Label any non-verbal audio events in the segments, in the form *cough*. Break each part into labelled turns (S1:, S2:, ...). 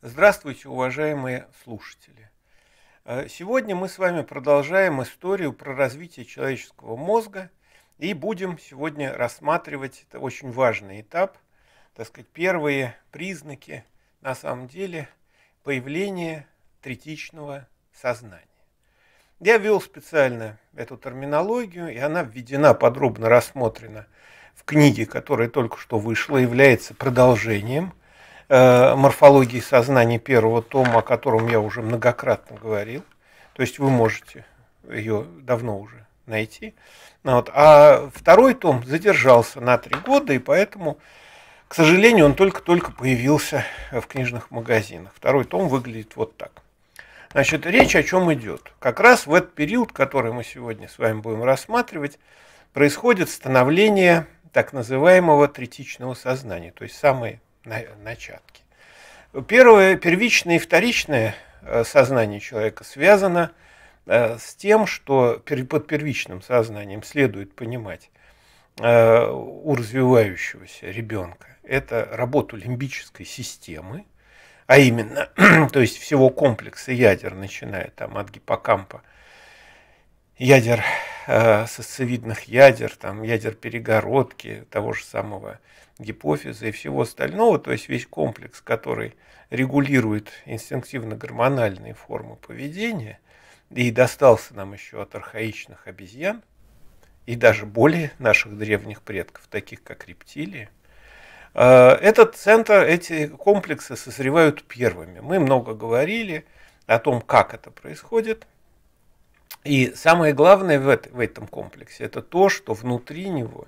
S1: Здравствуйте, уважаемые слушатели! Э, сегодня мы с вами продолжаем историю про развитие человеческого мозга и будем сегодня рассматривать это очень важный этап, так сказать, первые признаки, на самом деле, появления третичного сознания. Я ввел специально эту терминологию, и она введена, подробно рассмотрена в книге, которая только что вышла, является продолжением Э, морфологии сознания первого тома, о котором я уже многократно говорил. То есть вы можете ее давно уже найти. Ну вот. А второй том задержался на три года, и поэтому, к сожалению, он только-только появился в книжных магазинах. Второй том выглядит вот так. Значит, речь о чем идет? Как раз в этот период, который мы сегодня с вами будем рассматривать, происходит становление так называемого третичного сознания, то есть самые начатки. Первое, первичное и вторичное э, сознание человека связано э, с тем, что под первичным сознанием следует понимать э, у развивающегося ребенка. Это работу лимбической системы, а именно, *clears throat* то есть всего комплекса ядер, начиная там от гиппокампа, ядер э, сосцевидных ядер, там, ядер перегородки, того же самого гипофиза и всего остального, то есть весь комплекс, который регулирует инстинктивно-гормональные формы поведения, и достался нам еще от архаичных обезьян, и даже более наших древних предков, таких как рептилии, а, этот центр, эти комплексы созревают первыми. Мы много говорили о том, как это происходит. И самое главное в, этом комплексе – это то, что внутри него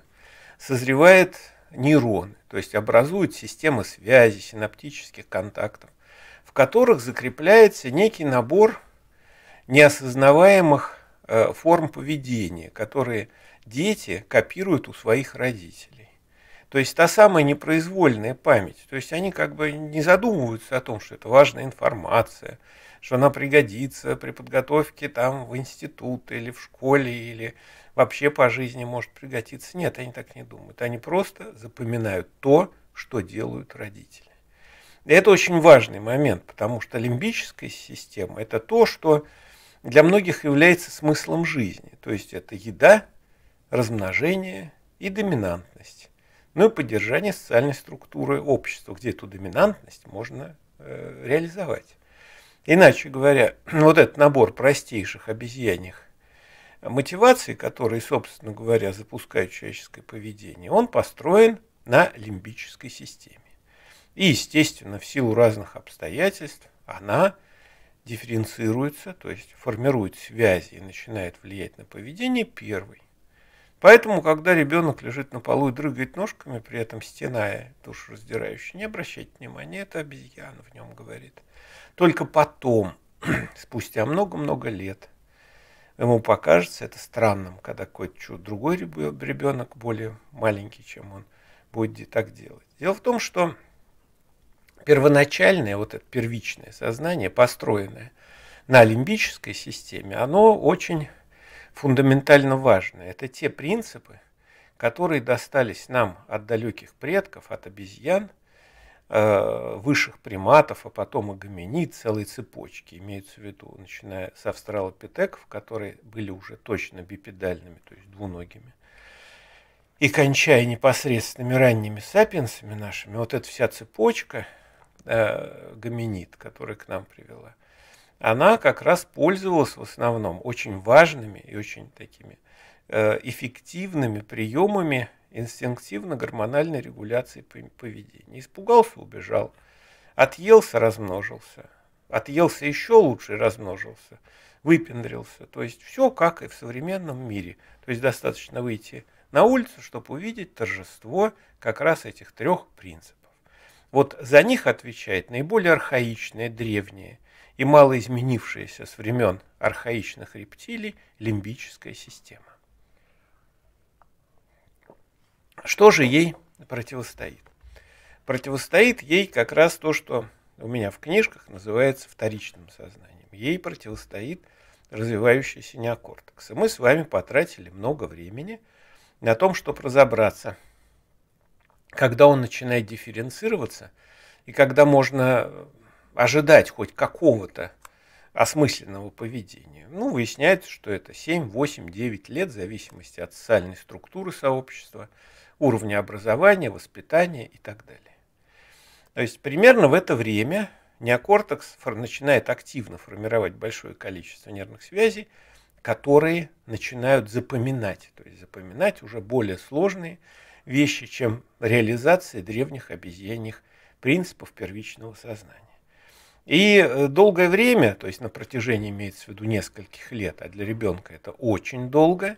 S1: созревает нейроны, то есть образуют системы связи, синаптических контактов, в которых закрепляется некий набор неосознаваемых э, форм поведения, которые дети копируют у своих родителей. То есть та самая непроизвольная память. То есть они как бы не задумываются о том, что это важная информация, что она пригодится при подготовке там в институт или в школе или вообще по жизни может пригодиться. Нет, они так не думают. Они просто запоминают то, что делают родители. И это очень важный момент, потому что лимбическая система – это то, что для многих является смыслом жизни. То есть это еда, размножение и доминантность. Ну и поддержание социальной структуры общества, где эту доминантность можно э, реализовать. Иначе говоря, *clears throat* вот этот набор простейших обезьяньих мотивации, которые, собственно говоря, запускают человеческое поведение, он построен на лимбической системе. И, естественно, в силу разных обстоятельств она дифференцируется, то есть формирует связи и начинает влиять на поведение первой. Поэтому, когда ребенок лежит на полу и дрыгает ножками, при этом стеная раздирающая, не обращайте внимания, это обезьяна в нем говорит. Только потом, *clears throat* спустя много-много лет – ему покажется это странным, когда какой-то другой ребенок, более маленький, чем он, будет так делать. Дело в том, что первоначальное, вот это первичное сознание, построенное на лимбической системе, оно очень фундаментально важное. Это те принципы, которые достались нам от далеких предков, от обезьян – Э, высших приматов, а потом и гоминид, целые цепочки, имеются в виду, начиная с австралопитеков, которые были уже точно бипедальными, то есть двуногими, и кончая непосредственными ранними сапиенсами нашими, вот эта вся цепочка э, гоминид, которая к нам привела, она как раз пользовалась в основном очень важными и очень такими э, эффективными приемами инстинктивно-гормональной регуляции поведения. Испугался, убежал. Отъелся, размножился. Отъелся еще лучше, размножился. Выпендрился. То есть все как и в современном мире. То есть достаточно выйти на улицу, чтобы увидеть торжество как раз этих трех принципов. Вот за них отвечает наиболее архаичное, древнее и мало с времен архаичных рептилий лимбическая система. Что же ей противостоит? Противостоит ей как раз то, что у меня в книжках называется вторичным сознанием. Ей противостоит развивающийся неокортекс. И мы с вами потратили много времени на том, чтобы разобраться, когда он начинает дифференцироваться и когда можно ожидать хоть какого-то осмысленного поведения. Ну, выясняется, что это 7, 8, 9 лет в зависимости от социальной структуры сообщества – уровня образования, воспитания и так далее. То есть примерно в это время неокортекс начинает активно формировать большое количество нервных связей, которые начинают запоминать, то есть запоминать уже более сложные вещи, чем реализация древних обезьянных принципов первичного сознания. И э, долгое время, то есть на протяжении имеется в виду нескольких лет, а для ребенка это очень долго,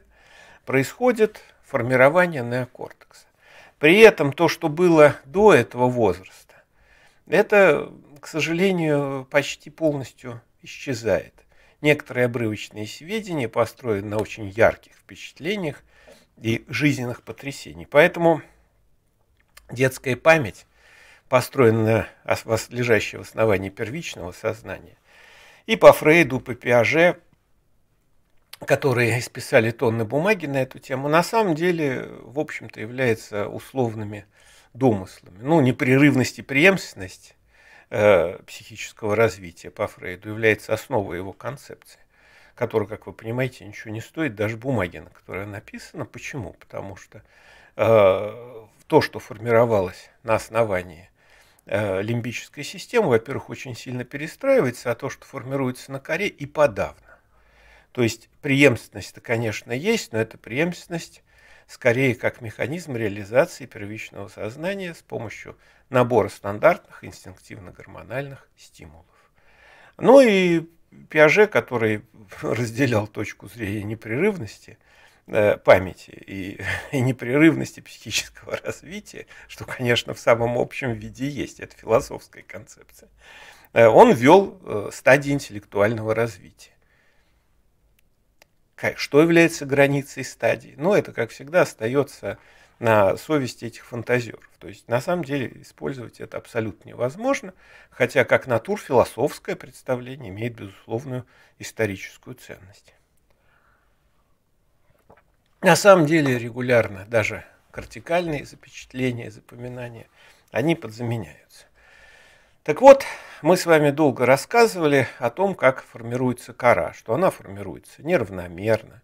S1: происходит формирования неокортекса. При этом то, что было до этого возраста, это, к сожалению, почти полностью исчезает. Некоторые обрывочные сведения построены на очень ярких впечатлениях и жизненных потрясений. Поэтому детская память построена на лежащей в основании первичного сознания. И по Фрейду, по Пиаже которые списали тонны бумаги на эту тему, на самом деле, в общем-то, являются условными домыслами. Ну, непрерывность и преемственность э, психического развития по Фрейду является основой его концепции, которая, как вы понимаете, ничего не стоит, даже бумаги, на которой написано. Почему? Потому что э, то, что формировалось на основании э, лимбической системы, во-первых, очень сильно перестраивается, а то, что формируется на коре, и подавно. То есть преемственность-то, конечно, есть, но это преемственность скорее как механизм реализации первичного сознания с помощью набора стандартных инстинктивно-гормональных стимулов. Ну и Пиаже, который *laughs* разделял точку зрения непрерывности э, памяти и, *laughs* и непрерывности психического *laughs* развития, что, конечно, в самом общем виде есть, это философская концепция, э, он вел э, стадии интеллектуального развития. Что является границей стадии? Но это, как всегда, остается на совести этих фантазеров. То есть, на самом деле, использовать это абсолютно невозможно, хотя как натур философское представление имеет безусловную историческую ценность. На самом деле, регулярно даже кортикальные запечатления, запоминания, они подзаменяются. Так вот, мы с вами долго рассказывали о том, как формируется кора, что она формируется неравномерно.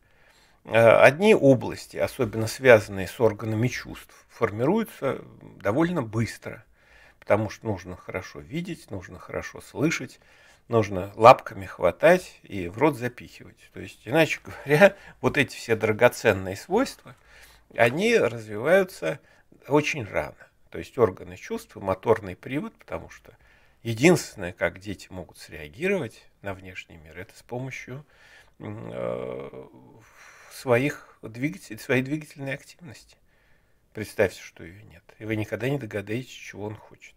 S1: Э, одни области, особенно связанные с органами чувств, формируются довольно быстро, потому что нужно хорошо видеть, нужно хорошо слышать, нужно лапками хватать и в рот запихивать. То есть, иначе *laughs* говоря, вот эти все драгоценные свойства, они развиваются очень рано. То есть органы чувств, моторный привод, потому что – Единственное, как дети могут среагировать на внешний мир, это с помощью э, своих двигателей, своей двигательной активности. Представьте, что ее нет. И вы никогда не догадаетесь, чего он хочет.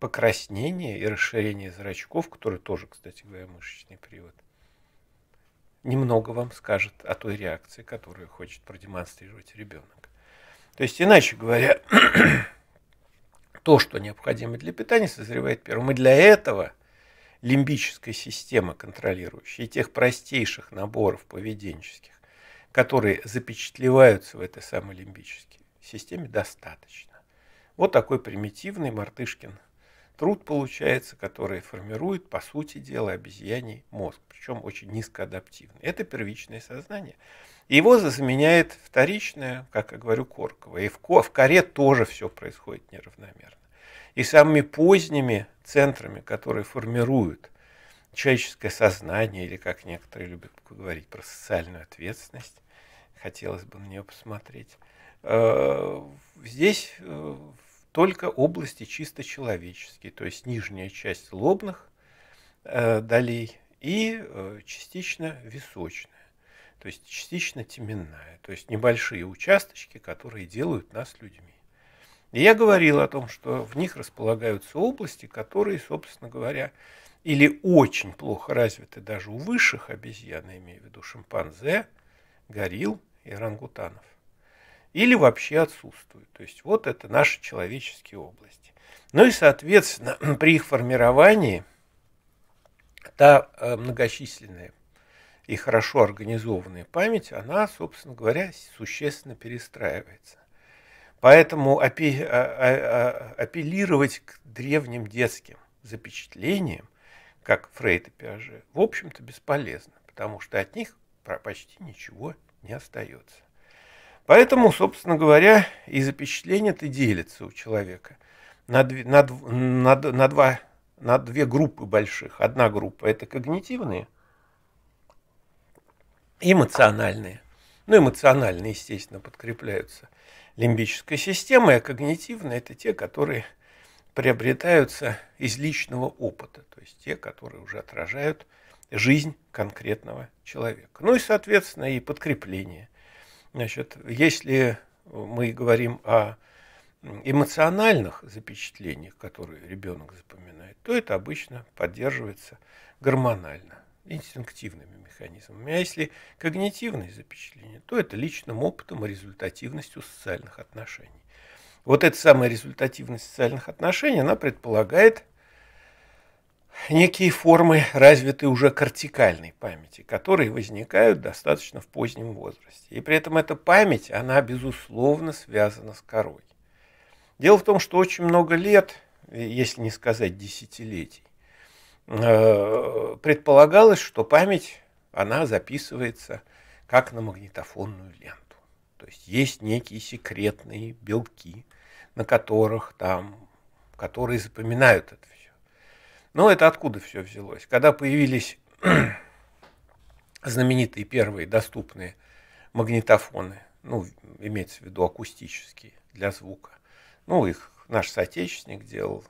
S1: Покраснение и расширение зрачков, которые тоже, кстати говоря, мышечный привод, немного вам скажет о той реакции, которую хочет продемонстрировать ребенок. То есть, иначе говоря, *clears throat* то, что необходимо для питания, созревает первым. И для этого лимбическая система, контролирующая тех простейших наборов поведенческих, которые запечатлеваются в этой самой лимбической системе, достаточно. Вот такой примитивный мартышкин труд получается, который формирует, по сути дела, обезьяний мозг, причем очень низкоадаптивный. Это первичное сознание. Его заменяет вторичное, как я говорю, корковое. И в коре тоже все происходит неравномерно и самыми поздними центрами, которые формируют человеческое сознание, или как некоторые любят говорить про социальную ответственность, хотелось бы на нее посмотреть. Э, здесь э, только области чисто человеческие, то есть нижняя часть лобных э, долей и частично височная, то есть частично теменная, то есть небольшие участочки, которые делают нас людьми. И я говорил о том, что в них располагаются области, которые, собственно говоря, или очень плохо развиты даже у высших обезьян, я имею в виду шимпанзе, горилл и орангутанов, или вообще отсутствуют. То есть вот это наши человеческие области. Ну и, соответственно, *clears throat* при их формировании та э, многочисленная и хорошо организованная память, она, собственно говоря, существенно перестраивается. Поэтому э, э, э, апеллировать к древним детским запечатлениям, как Фрейд и Пиаже, в общем-то бесполезно, потому что от них почти ничего не остается. Поэтому, собственно говоря, и запечатления то делится у человека на, две, на, на, на, два, на две группы больших. Одна группа – это когнитивные, эмоциональные. Ну, эмоциональные, естественно, подкрепляются лимбической системы, а когнитивные – это те, которые приобретаются из личного опыта, то есть те, которые уже отражают жизнь конкретного человека. Ну и, соответственно, и подкрепление. Значит, если мы говорим о эмоциональных запечатлениях, которые ребенок запоминает, то это обычно поддерживается гормонально инстинктивными механизмами. А если когнитивные запечатления, то это личным опытом и результативностью социальных отношений. Вот эта самая результативность социальных отношений, она предполагает некие формы развитой уже кортикальной памяти, которые возникают достаточно в позднем возрасте. И при этом эта память, она безусловно связана с корой. Дело в том, что очень много лет, если не сказать десятилетий, Э, предполагалось, что память, она записывается как на магнитофонную ленту. То есть есть некие секретные белки, на которых там, которые запоминают это все. Но это откуда все взялось? Когда появились *clears throat* знаменитые первые доступные магнитофоны, ну, имеется в виду акустические для звука, ну, их наш соотечественник делал,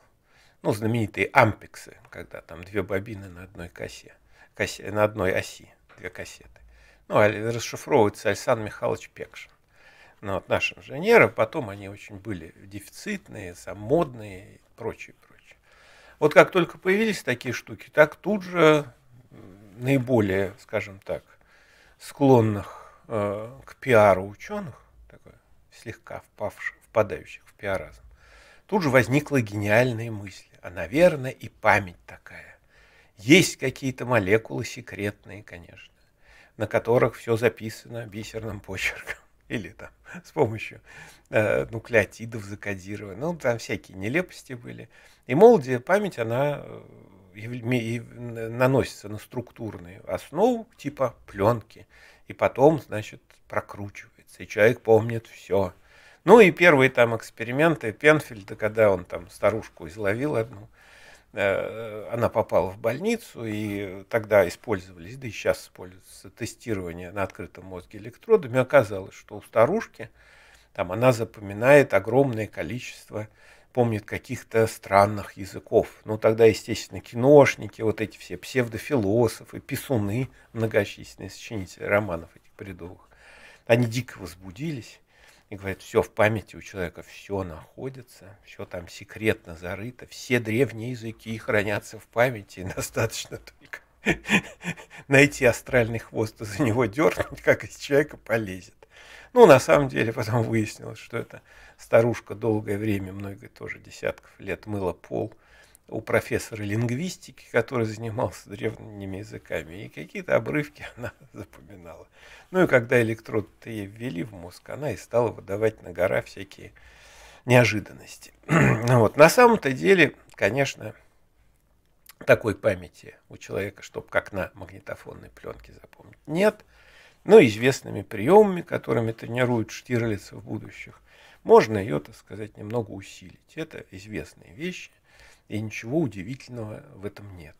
S1: ну, знаменитые ампексы, когда там две бобины на одной косе, косе на одной оси, две кассеты. Ну, а расшифровывается Александр Михайлович Пекшин. Ну, вот наши инженеры, а потом они очень были дефицитные, модные и прочее, прочее. Вот как только появились такие штуки, так тут же наиболее, скажем так, склонных э, к пиару ученых, такой, слегка впавших, впадающих в пиаразм, тут же возникла гениальная мысль а, наверное, и память такая. Есть какие-то молекулы секретные, конечно, на которых все записано бисерным почерком *laughs* или там с помощью э, нуклеотидов закодировано. Ну, там всякие нелепости были. И молодая память, она э, наносится на структурную основу типа пленки и потом, значит, прокручивается. И человек помнит все. Ну и первые там эксперименты Пенфильда, когда он там старушку изловил одну, э, она попала в больницу, и тогда использовались, да и сейчас используется тестирование на открытом мозге электродами, оказалось, что у старушки там она запоминает огромное количество, помнит каких-то странных языков. Ну, тогда, естественно, киношники, вот эти все псевдофилософы, писуны, многочисленные сочинители романов этих бредовых, они дико возбудились и говорит, все в памяти у человека, все находится, все там секретно зарыто, все древние языки хранятся в памяти, и достаточно только *laughs* найти астральный хвост и за него дернуть, как из человека полезет. Ну, на самом деле, потом выяснилось, что эта старушка долгое время, много тоже десятков лет мыла пол – у профессора лингвистики, который занимался древними языками, и какие-то обрывки *laughs* она запоминала. Ну и когда электроды ей ввели в мозг, она и стала выдавать на гора всякие неожиданности. *clears throat* Ну вот. На самом-то деле, конечно, такой памяти у человека, чтобы как на магнитофонной пленке запомнить, нет. Но известными приемами, которыми тренируют Штирлица в будущих, можно ее, так сказать, немного усилить. Это известные вещи – и ничего удивительного в этом нет.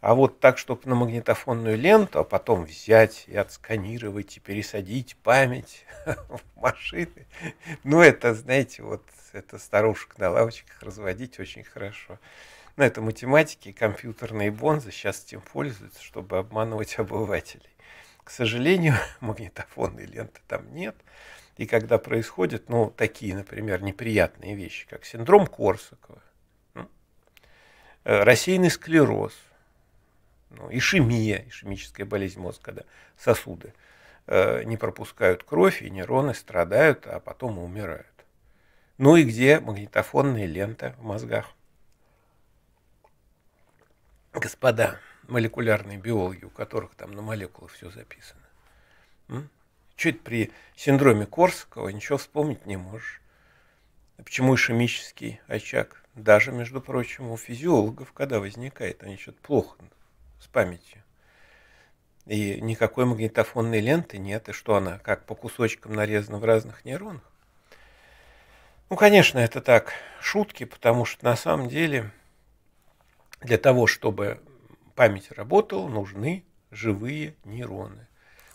S1: А вот так, чтобы на магнитофонную ленту, а потом взять и отсканировать, и пересадить память *laughs* в машины, ну это, знаете, вот это старушек на лавочках разводить очень хорошо. Но ну, это математики, компьютерные бонзы сейчас этим пользуются, чтобы обманывать *laughs* обывателей. К сожалению, *laughs* магнитофонной ленты там нет. И когда происходят, ну, такие, например, неприятные вещи, как синдром Корсакова, Э, рассеянный склероз, ну, ишемия, ишемическая болезнь мозга, когда сосуды э, не пропускают кровь, и нейроны страдают, а потом умирают. Ну и где магнитофонная лента в мозгах? Господа молекулярные биологи, у которых там на молекулах все записано. Чуть при синдроме Корсакова ничего вспомнить не можешь. Почему ишемический очаг? даже, между прочим, у физиологов, когда возникает, они что-то плохо с памятью. И никакой магнитофонной ленты нет, и что она, как по кусочкам нарезана в разных нейронах. Ну, конечно, это так, шутки, потому что на самом деле для того, чтобы память работала, нужны живые нейроны.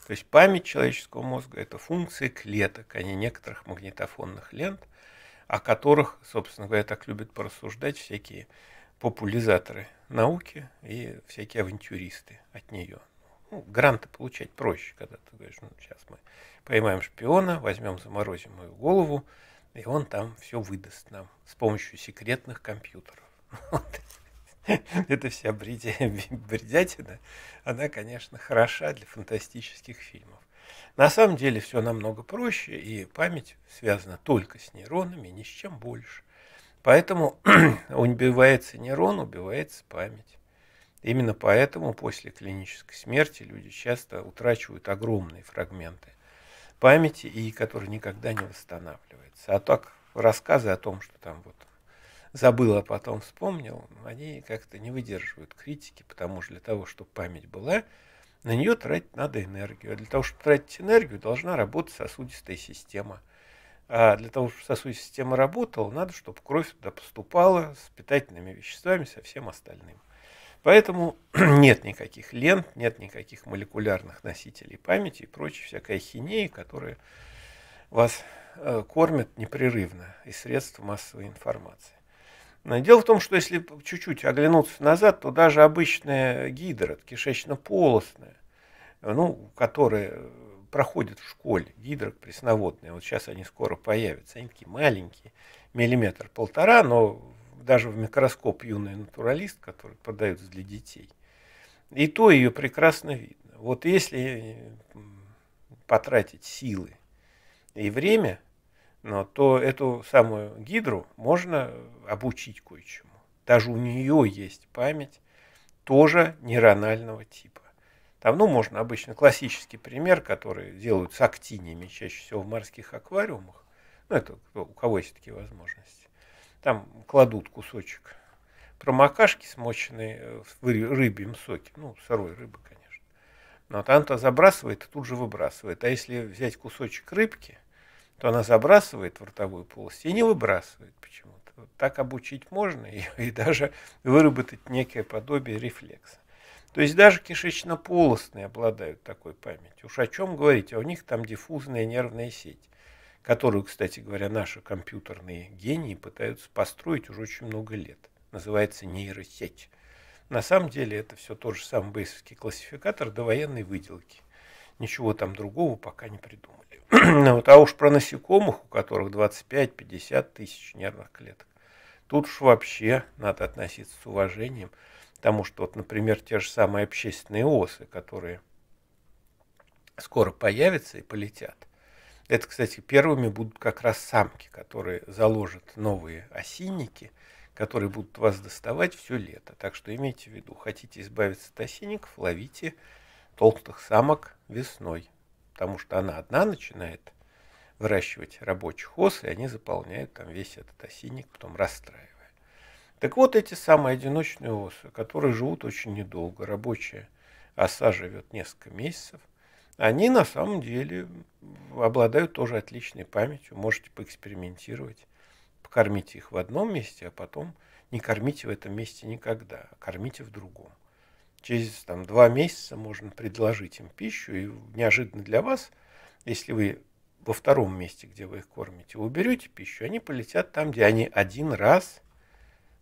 S1: То есть память человеческого мозга – это функции клеток, а не некоторых магнитофонных лент о которых, собственно говоря, так любят порассуждать всякие популяризаторы науки и всякие авантюристы от нее. Ну, гранты получать проще, когда ты говоришь, ну, сейчас мы поймаем шпиона, возьмем, заморозим мою голову, и он там все выдаст нам с помощью секретных компьютеров. *laughs* Это вся бредятина, она, конечно, хороша для фантастических фильмов. На самом деле все намного проще, и память связана только с нейронами, ни с чем больше. Поэтому *clears throat* убивается нейрон, убивается память. Именно поэтому после клинической смерти люди часто утрачивают огромные фрагменты памяти, и которые никогда не восстанавливаются. А так рассказы о том, что там вот забыл, а потом вспомнил, они как-то не выдерживают критики, потому что для того, чтобы память была, на нее тратить надо энергию. А для того, чтобы тратить энергию, должна работать сосудистая система. А для того, чтобы сосудистая система работала, надо, чтобы кровь туда поступала с питательными веществами, со всем остальным. Поэтому *clears throat* нет никаких лент, нет никаких молекулярных носителей памяти и прочей всякой хинеи, которые вас э, кормят непрерывно из средств массовой информации. Дело в том, что если чуть-чуть оглянуться назад, то даже обычная гидра, кишечно-полостная, ну, которая проходит в школе, гидра пресноводная, вот сейчас они скоро появятся, они такие маленькие, миллиметр-полтора, но даже в микроскоп юный натуралист, который продается для детей, и то ее прекрасно видно. Вот если потратить силы и время – но, то эту самую гидру можно обучить кое-чему. Даже у нее есть память тоже нейронального типа. Там, ну, можно обычно классический пример, который делают с актиниями чаще всего в морских аквариумах. Ну, это у кого есть такие возможности. Там кладут кусочек промокашки, смоченные э, в рыбьем соке, ну, сырой рыбы, конечно. Но там то забрасывает и тут же выбрасывает. А если взять кусочек рыбки – то она забрасывает в ротовую полость и не выбрасывает почему-то. Вот так обучить можно и, *laughs* и даже выработать некое подобие рефлекса. То есть даже кишечно-полостные обладают такой памятью. Уж о чем говорить, а у них там диффузная нервная сеть, которую, кстати говоря, наши компьютерные гении пытаются построить уже очень много лет. Называется нейросеть. На самом деле это все тот же самый бейсовский классификатор довоенной выделки ничего там другого пока не придумали. *clears throat* вот, а уж про насекомых, у которых 25-50 тысяч нервных клеток, тут уж вообще надо относиться с уважением, потому что, вот, например, те же самые общественные осы, которые скоро появятся и полетят, это, кстати, первыми будут как раз самки, которые заложат новые осинники, которые будут вас доставать все лето. Так что имейте в виду, хотите избавиться от осинников, ловите толстых самок весной, потому что она одна начинает выращивать рабочих ос, и они заполняют там весь этот осинник, потом расстраивая. Так вот, эти самые одиночные осы, которые живут очень недолго, рабочая оса живет несколько месяцев, они на самом деле обладают тоже отличной памятью, можете поэкспериментировать, покормите их в одном месте, а потом не кормите в этом месте никогда, а кормите в другом через там, два месяца можно предложить им пищу, и неожиданно для вас, если вы во втором месте, где вы их кормите, уберете пищу, они полетят там, где они один раз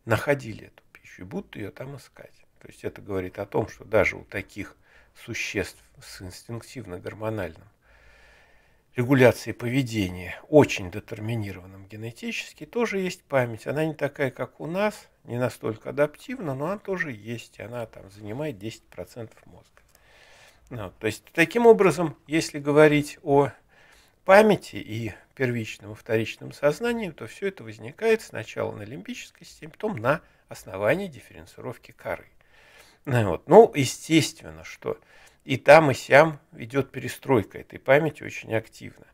S1: находили эту пищу и будут ее там искать. То есть это говорит о том, что даже у таких существ с инстинктивно-гормональным регуляции поведения, очень детерминированном генетически, тоже есть память. Она не такая, как у нас, не настолько адаптивна, но она тоже есть. Она там занимает 10% мозга. Ну, то есть, таким образом, если говорить о памяти и первичном и вторичном сознании, то все это возникает сначала на лимбической системе, потом на основании дифференцировки коры. Ну, вот. ну естественно, что и там, и сям идет перестройка этой памяти очень активно.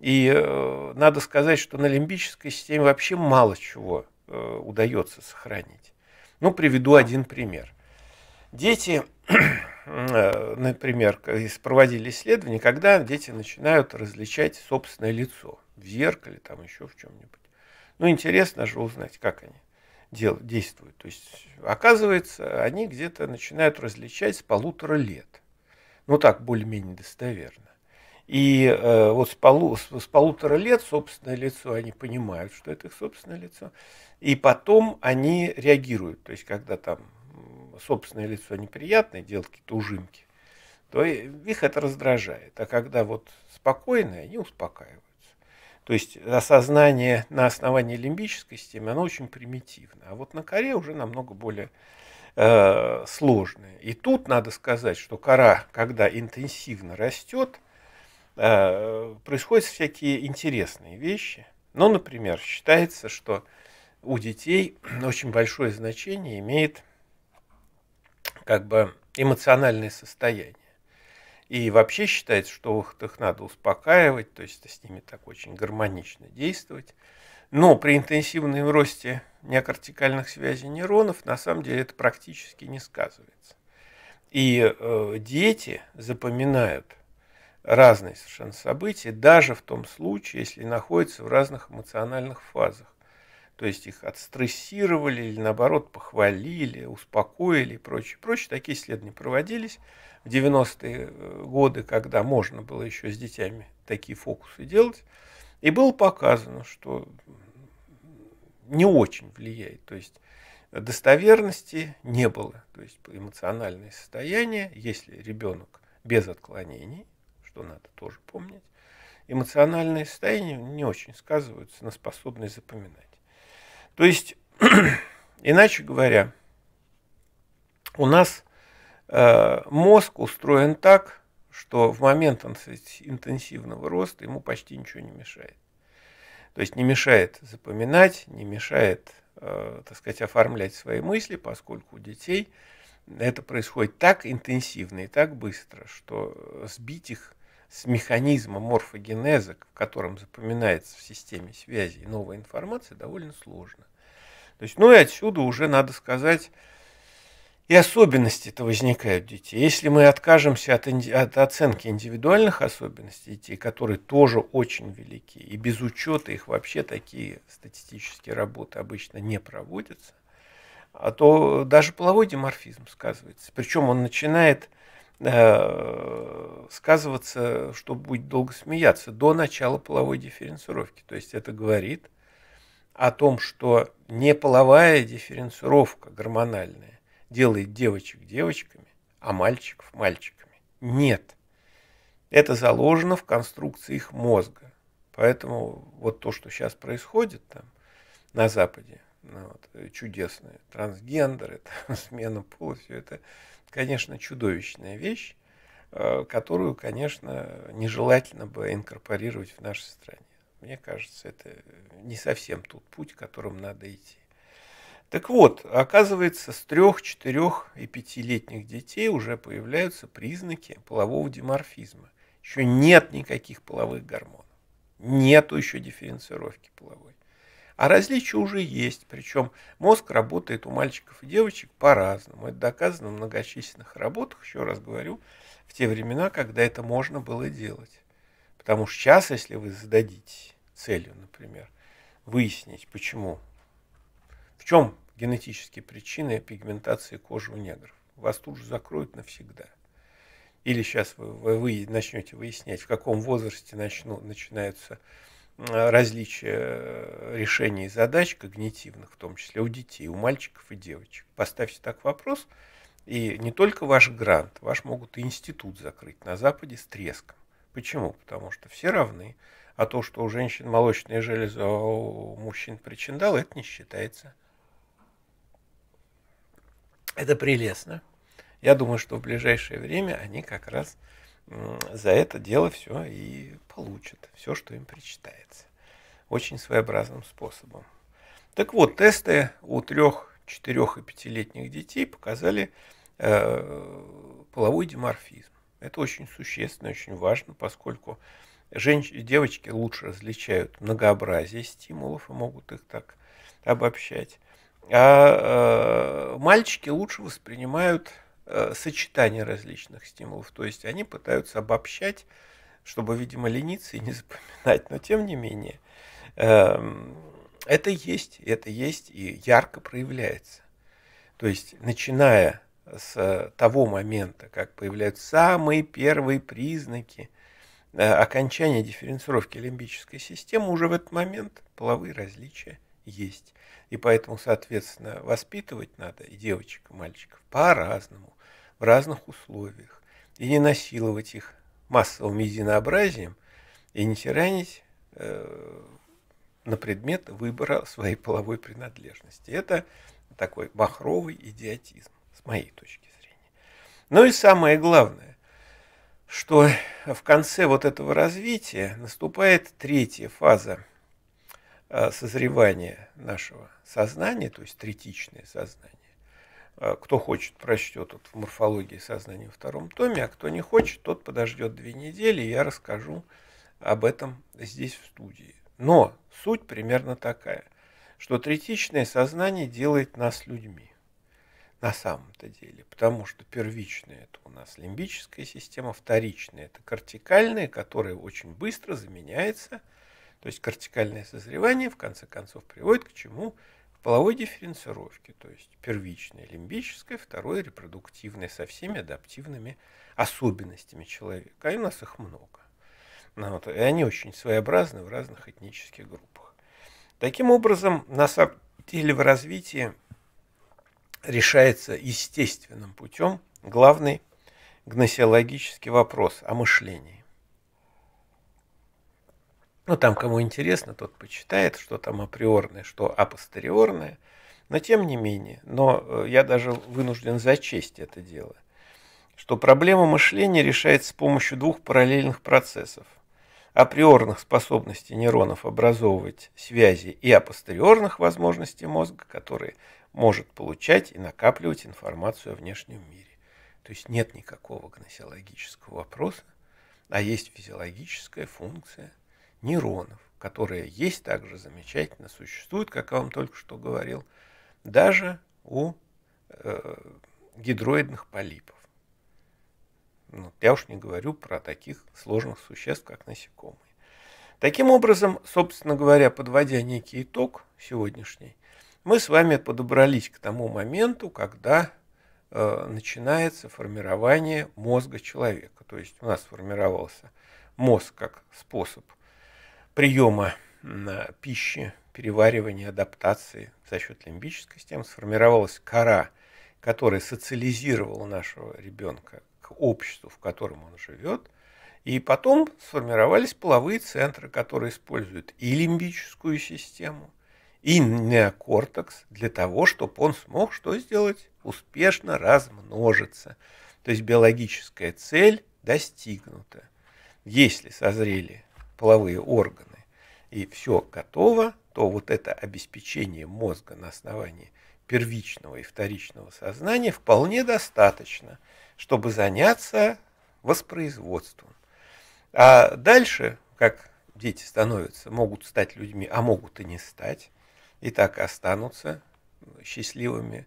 S1: И э, надо сказать, что на лимбической системе вообще мало чего э, удается сохранить. Ну, приведу один пример. Дети, *clears throat* э, например, проводили исследования, когда дети начинают различать собственное лицо в зеркале, там еще в чем-нибудь. Ну, интересно же узнать, как они дел, действуют. То есть, оказывается, они где-то начинают различать с полутора лет – ну так, более-менее достоверно. И э, вот с, полу, с, с полутора лет собственное лицо, они понимают, что это их собственное лицо. И потом они реагируют. То есть, когда там собственное лицо неприятное, делают какие-то ужимки, то их это раздражает. А когда вот спокойное, они успокаиваются. То есть осознание на основании лимбической системы, оно очень примитивно. А вот на коре уже намного более э, сложные. И тут надо сказать, что кора, когда интенсивно растет, э, происходят всякие интересные вещи. Ну, например, считается, что у детей *clears throat* очень большое значение имеет как бы эмоциональное состояние. И вообще считается, что их, их надо успокаивать, то есть с ними так очень гармонично действовать. Но при интенсивном росте неокортикальных связей нейронов на самом деле это практически не сказывается. И э, дети запоминают разные совершенно события, даже в том случае, если находятся в разных эмоциональных фазах. То есть их отстрессировали или наоборот похвалили, успокоили и прочее. Прочее такие исследования проводились в 90-е э, годы, когда можно было еще с детьми такие фокусы делать. И было показано, что не очень влияет. То есть достоверности не было. То есть эмоциональное состояние, если ребенок без отклонений, что надо тоже помнить, эмоциональное состояние не очень сказывается на способность запоминать. То есть, *clears throat* иначе говоря, у нас э, мозг устроен так, что в момент интенсивного роста ему почти ничего не мешает. То есть не мешает запоминать, не мешает, э, так сказать, оформлять свои мысли, поскольку у детей это происходит так интенсивно и так быстро, что э, сбить их с механизма морфогенеза, в котором запоминается в системе связи новая информация, довольно сложно. То есть, ну и отсюда уже надо сказать, и особенности-то возникают у детей. Если мы откажемся от, инди- от оценки индивидуальных особенностей детей, которые тоже очень велики, и без учета их вообще такие статистические работы обычно не проводятся, а то даже половой деморфизм сказывается. Причем он начинает э, сказываться, что будет долго смеяться, до начала половой дифференцировки. То есть это говорит о том, что не половая дифференцировка гормональная, делает девочек девочками, а мальчиков мальчиками. Нет. Это заложено в конструкции их мозга. Поэтому вот то, что сейчас происходит там на Западе, ну вот, э, чудесное, трансгендеры, *laughs* там, смена пола, все это, конечно, чудовищная вещь, э, которую, конечно, нежелательно бы инкорпорировать в нашей стране. Мне кажется, это не совсем тот путь, которым надо идти. Так вот, оказывается, с 3, 4 и 5-летних детей уже появляются признаки полового диморфизма. Еще нет никаких половых гормонов. Нету еще дифференцировки половой. А различия уже есть, причем мозг работает у мальчиков и девочек по-разному. Это доказано в многочисленных работах, еще раз говорю, в те времена, когда это можно было делать. Потому что сейчас, если вы зададите целью, например, выяснить, почему, в чем генетические причины пигментации кожи у негров. Вас тут же закроют навсегда. Или сейчас вы, вы, вы начнете выяснять, в каком возрасте начну, начинаются э, различия э, решений задач когнитивных, в том числе у детей, у мальчиков и девочек. Поставьте так вопрос, и не только ваш грант, ваш могут и институт закрыть на Западе с треском. Почему? Потому что все равны. А то, что у женщин молочные железы, а у мужчин причиндалы, это не считается. Это прелестно. Я думаю, что в ближайшее время они как раз за это дело все и получат, все, что им причитается. Очень своеобразным способом. Так вот, тесты у трех, четырех и пятилетних детей показали э, половой диморфизм. Это очень существенно, очень важно, поскольку женщ... девочки лучше различают многообразие стимулов и могут их так обобщать. А э, мальчики лучше воспринимают э, сочетание различных стимулов. То есть они пытаются обобщать, чтобы, видимо, лениться и не запоминать. Но тем не менее, э, это есть, это есть и ярко проявляется. То есть, начиная с э, того момента, как появляются самые первые признаки э, окончания дифференцировки лимбической системы, уже в этот момент половые различия есть. И поэтому, соответственно, воспитывать надо и девочек, и мальчиков по-разному, в разных условиях. И не насиловать их массовым единообразием, и не тиранить э, на предмет выбора своей половой принадлежности. Это такой махровый идиотизм, с моей точки зрения. Ну и самое главное, что в конце вот этого развития наступает третья фаза – Э, созревание нашего сознания, то есть третичное сознание. Э, кто хочет, прочтет вот в морфологии сознания во втором томе, а кто не хочет, тот подождет две недели, и я расскажу об этом здесь в студии. Но суть примерно такая, что третичное сознание делает нас людьми на самом-то деле, потому что первичная это у нас лимбическая система, вторичная это кортикальная, которая очень быстро заменяется – то есть кортикальное созревание в конце концов приводит к чему? К половой дифференцировке, то есть первичное лимбическое, второе репродуктивное со всеми адаптивными особенностями человека. А у нас их много. Ну вот, и они очень своеобразны в разных этнических группах. Таким образом, на самом деле в развитии решается естественным путем главный гносеологический вопрос о мышлении. Ну, там, кому интересно, тот почитает, что там априорное, что апостериорное. Но тем не менее, но э, я даже вынужден зачесть это дело, что проблема мышления решается с помощью двух параллельных процессов. Априорных способностей нейронов образовывать связи и апостериорных возможностей мозга, которые может получать и накапливать информацию о внешнем мире. То есть нет никакого гносеологического вопроса, а есть физиологическая функция – нейронов, которые есть также замечательно, существуют, как я вам только что говорил, даже у э, гидроидных полипов. Ну, я уж не говорю про таких сложных существ, как насекомые. Таким образом, собственно говоря, подводя некий итог сегодняшний, мы с вами подобрались к тому моменту, когда э, начинается формирование мозга человека. То есть у нас сформировался мозг как способ приема э, пищи, переваривания, адаптации за счет лимбической системы сформировалась кора, которая социализировала нашего ребенка к обществу, в котором он живет, и потом сформировались половые центры, которые используют и лимбическую систему, и неокортекс для того, чтобы он смог что сделать? Успешно размножиться. То есть биологическая цель достигнута. Если созрели половые органы, и все готово, то вот это обеспечение мозга на основании первичного и вторичного сознания вполне достаточно, чтобы заняться воспроизводством. А дальше, как дети становятся, могут стать людьми, а могут и не стать, и так останутся счастливыми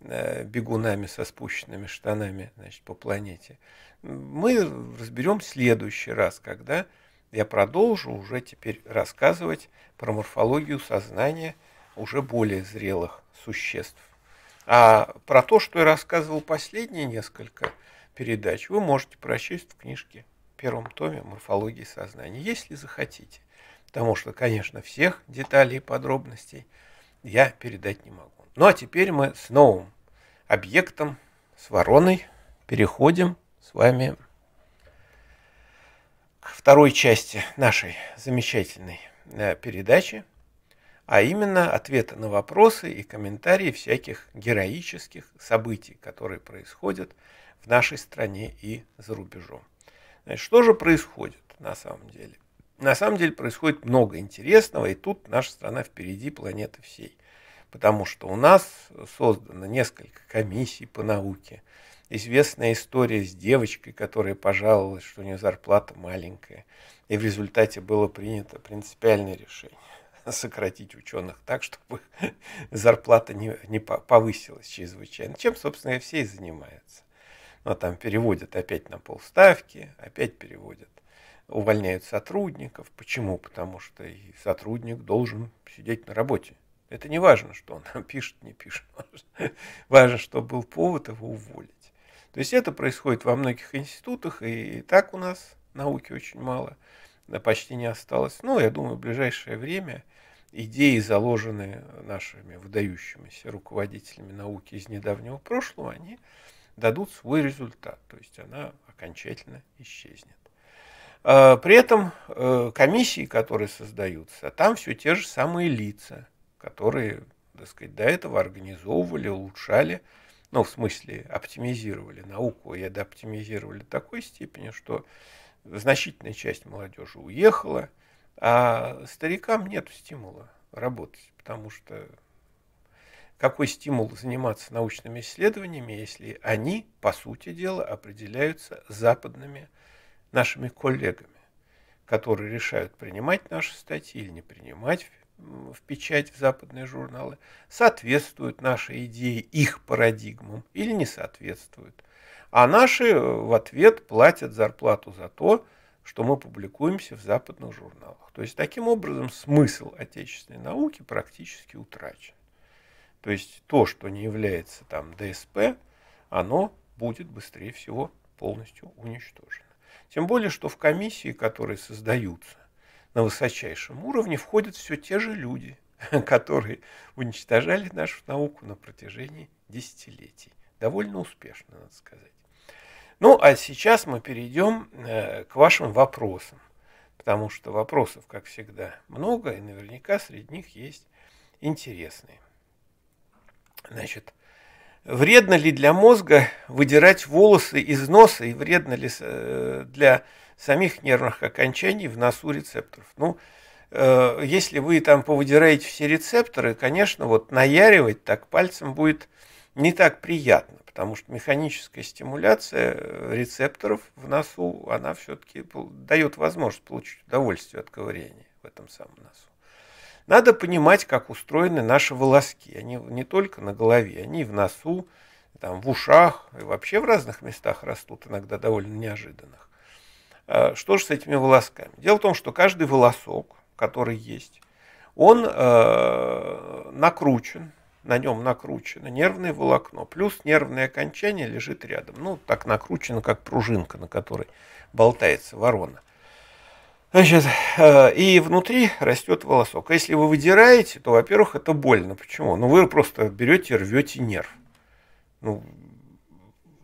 S1: э, бегунами со спущенными штанами значит, по планете. Мы разберем в следующий раз, когда я продолжу уже теперь рассказывать про морфологию сознания уже более зрелых существ. А про то, что я рассказывал последние несколько передач, вы можете прочесть в книжке в первом томе «Морфологии сознания», если захотите. Потому что, конечно, всех деталей и подробностей я передать не могу. Ну а теперь мы с новым объектом, с вороной, переходим с вами второй части нашей замечательной э, передачи, а именно ответы на вопросы и комментарии всяких героических событий, которые происходят в нашей стране и за рубежом. Значит, что же происходит на самом деле? На самом деле происходит много интересного, и тут наша страна впереди планеты всей. Потому что у нас создано несколько комиссий по науке, известная история с девочкой, которая пожаловалась, что у нее зарплата маленькая. И в результате было принято принципиальное решение *laughs* сократить ученых так, чтобы *laughs* зарплата не, не повысилась чрезвычайно. Чем, собственно, и все и занимаются. Но там переводят опять на полставки, опять переводят увольняют сотрудников. Почему? Потому что и сотрудник должен сидеть на работе. Это не важно, что он там *laughs* пишет, не пишет. Важно, что был повод его уволить. То есть это происходит во многих институтах, и так у нас науки очень мало, да почти не осталось. Но ну, я думаю, в ближайшее время идеи, заложенные нашими выдающимися руководителями науки из недавнего прошлого, они дадут свой результат, то есть она окончательно исчезнет. А, при этом э, комиссии, которые создаются, там все те же самые лица, которые так сказать, до этого организовывали, улучшали ну, в смысле, оптимизировали науку и дооптимизировали до такой степени, что значительная часть молодежи уехала, а старикам нет стимула работать, потому что какой стимул заниматься научными исследованиями, если они, по сути дела, определяются западными нашими коллегами, которые решают принимать наши статьи или не принимать, в печать в западные журналы, соответствуют наши идеи их парадигмам или не соответствуют. А наши э, в ответ платят зарплату за то, что мы публикуемся в западных журналах. То есть таким образом смысл отечественной науки практически утрачен. То есть то, что не является там ДСП, оно будет быстрее всего полностью уничтожено. Тем более, что в комиссии, которые создаются на высочайшем уровне входят все те же люди, *laughs* которые уничтожали нашу науку на протяжении десятилетий. Довольно успешно, надо сказать. Ну, а сейчас мы перейдем э, к вашим вопросам, потому что вопросов, как всегда, много, и наверняка среди них есть интересные. Значит, вредно ли для мозга выдирать волосы из носа, и вредно ли э, для самих нервных окончаний в носу рецепторов. Ну, э, если вы там повыдираете все рецепторы, конечно, вот наяривать так пальцем будет не так приятно, потому что механическая стимуляция э, рецепторов в носу, она все-таки дает возможность получить удовольствие от ковырения в этом самом носу. Надо понимать, как устроены наши волоски. Они не только на голове, они и в носу, там, в ушах, и вообще в разных местах растут, иногда довольно неожиданных. Э, что же с этими волосками? Дело в том, что каждый волосок, который есть, он э, накручен, на нем накручено нервное волокно, плюс нервное окончание лежит рядом. Ну, так накручено, как пружинка, на которой болтается ворона. Значит, э, и внутри растет волосок. А если вы выдираете, то, во-первых, это больно. Почему? Ну, вы просто берете, рвете нерв. Ну,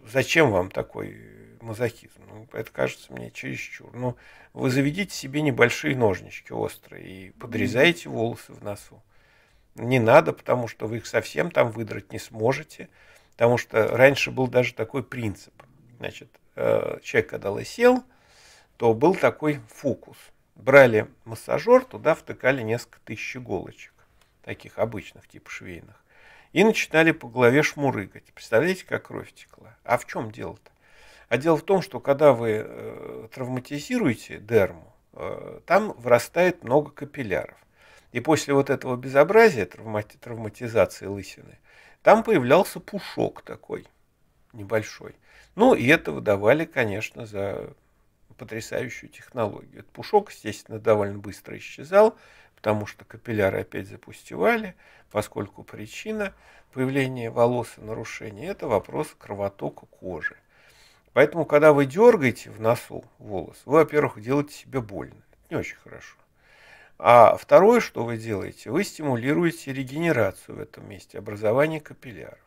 S1: зачем вам такой мазохизм? Ну, это кажется мне чересчур. Но ну, вы заведите себе небольшие ножнички острые и подрезаете волосы в носу. Не надо, потому что вы их совсем там выдрать не сможете. Потому что раньше был даже такой принцип. Значит, э, человек, когда лысел, то был такой фокус. Брали массажер, туда втыкали несколько тысяч иголочек, таких обычных, типа швейных, и начинали по голове шмурыгать. Представляете, как кровь текла? А в чем дело-то? А дело в том, что когда вы э, травматизируете дерму, э, там вырастает много капилляров. И после вот этого безобразия, травматизации лысины, там появлялся пушок такой небольшой. Ну, и это выдавали, конечно, за потрясающую технологию. Этот пушок, естественно, довольно быстро исчезал, потому что капилляры опять запустевали, поскольку причина появления волос и нарушения – это вопрос кровотока кожи. Поэтому, когда вы дергаете в носу волос, вы, во-первых, делаете себе больно. Это не очень хорошо. А второе, что вы делаете, вы стимулируете регенерацию в этом месте, образование капилляров.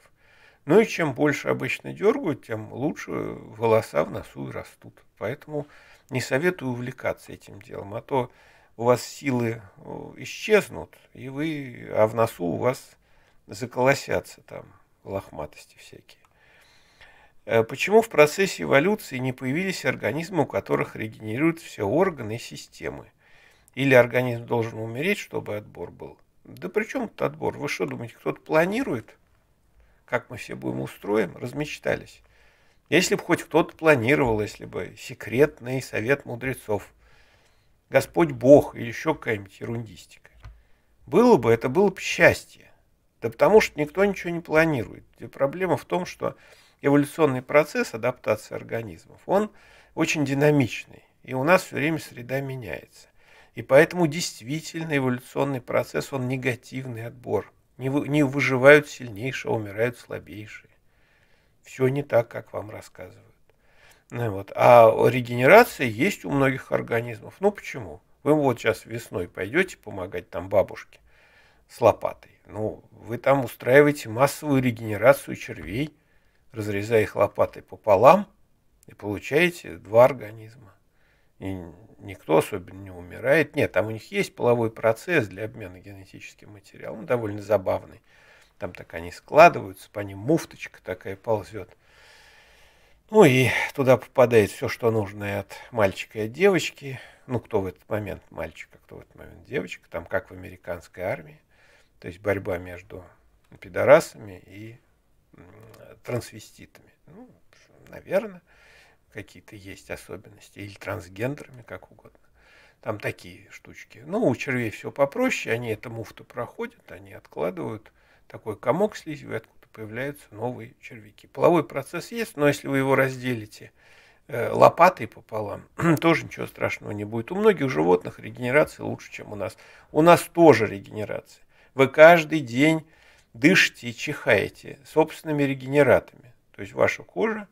S1: Ну и чем больше обычно дергают, тем лучше волоса в носу и растут. Поэтому не советую увлекаться этим делом, а то у вас силы исчезнут, и вы, а в носу у вас заколосятся там лохматости всякие. Э, почему в процессе эволюции не появились организмы, у которых регенерируют все органы и системы? Или организм должен умереть, чтобы отбор был? Да при чем тут отбор? Вы что думаете, кто-то планирует? Как мы все будем устроим? Размечтались. Если бы хоть кто-то планировал, если бы секретный совет мудрецов, Господь Бог или еще какая-нибудь ерундистика, было бы, это было бы счастье. Да потому что никто ничего не планирует. И проблема в том, что эволюционный процесс адаптации организмов, он очень динамичный, и у нас все время среда меняется. И поэтому действительно эволюционный процесс, он негативный отбор. Не, вы, не выживают сильнейшие, а умирают слабейшие. Все не так, как вам рассказывают. Ну, вот. А регенерация есть у многих организмов. Ну почему? Вы вот сейчас весной пойдете помогать там бабушке с лопатой. Ну, вы там устраиваете массовую регенерацию червей – разрезая их лопатой пополам, и получаете два организма. И никто особенно не умирает. Нет, там у них есть половой процесс для обмена генетическим материалом, довольно забавный. Там так они складываются, по ним муфточка такая ползет. Ну и туда попадает все, что нужно и от мальчика и от девочки. Ну, кто в этот момент мальчик, а кто в этот момент девочка. Там как в американской армии. То есть борьба между пидорасами и трансвеститами. Ну, наверное, какие-то есть особенности. Или трансгендерами, как угодно. Там такие штучки. Ну, у червей все попроще, они это муфту проходят, они откладывают такой комок слизью, откуда появляются новые червяки. Половой процесс есть, но если вы его разделите э, лопатой пополам, *clears throat* тоже ничего страшного не будет. У многих животных регенерация лучше, чем у нас. У нас тоже регенерация. Вы каждый день дышите и чихаете собственными регенератами. То есть ваша кожа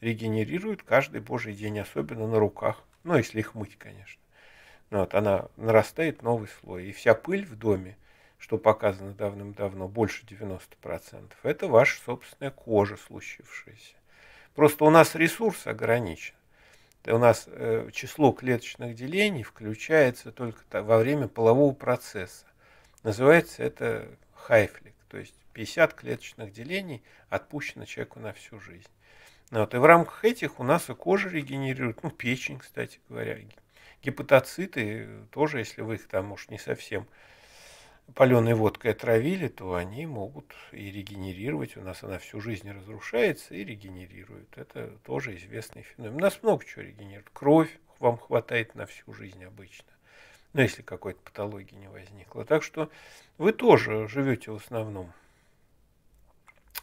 S1: регенерирует каждый божий день, особенно на руках. Ну, если их мыть, конечно. Ну, вот, она нарастает новый слой. И вся пыль в доме, что показано давным-давно, больше 90%, это ваша собственная кожа случившаяся. Просто у нас ресурс ограничен. У нас э, число клеточных делений включается только во время полового процесса. Называется это хайфлик. То есть 50 клеточных делений отпущено человеку на всю жизнь. Вот. И в рамках этих у нас и кожа регенерирует, ну, печень, кстати говоря, гепатоциты тоже, если вы их там уж не совсем паленой водкой отравили, то они могут и регенерировать. У нас она всю жизнь разрушается и регенерирует. Это тоже известный феномен. У нас много чего регенерирует. Кровь вам хватает на всю жизнь обычно ну, если какой-то патологии не возникло. Так что вы тоже живете в основном